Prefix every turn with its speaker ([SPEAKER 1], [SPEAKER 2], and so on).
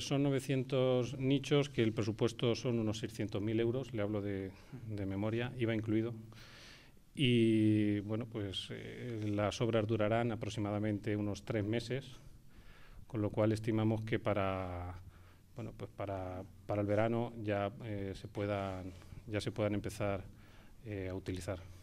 [SPEAKER 1] Son 900 nichos que el presupuesto son unos 600.000 euros, le hablo de, memoria, IVA incluido. Y bueno, pues eh, las obras durarán aproximadamente unos tres meses, con lo cual estimamos que para, pues para, el verano ya, eh, se puedan, ya se puedan empezar eh, a utilizar.